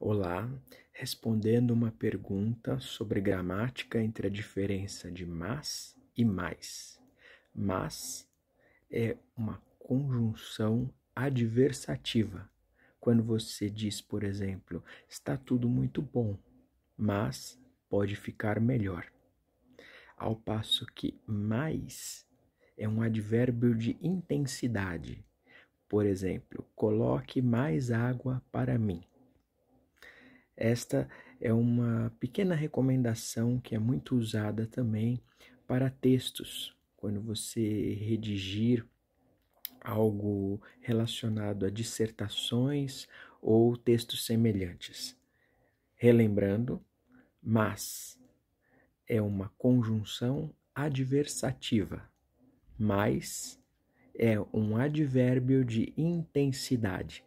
Olá, respondendo uma pergunta sobre gramática entre a diferença de mas e mais. Mas é uma conjunção adversativa. Quando você diz, por exemplo, está tudo muito bom, mas pode ficar melhor. Ao passo que mais é um advérbio de intensidade. Por exemplo, coloque mais água para mim. Esta é uma pequena recomendação que é muito usada também para textos, quando você redigir algo relacionado a dissertações ou textos semelhantes. Relembrando, mas é uma conjunção adversativa, mas é um advérbio de intensidade.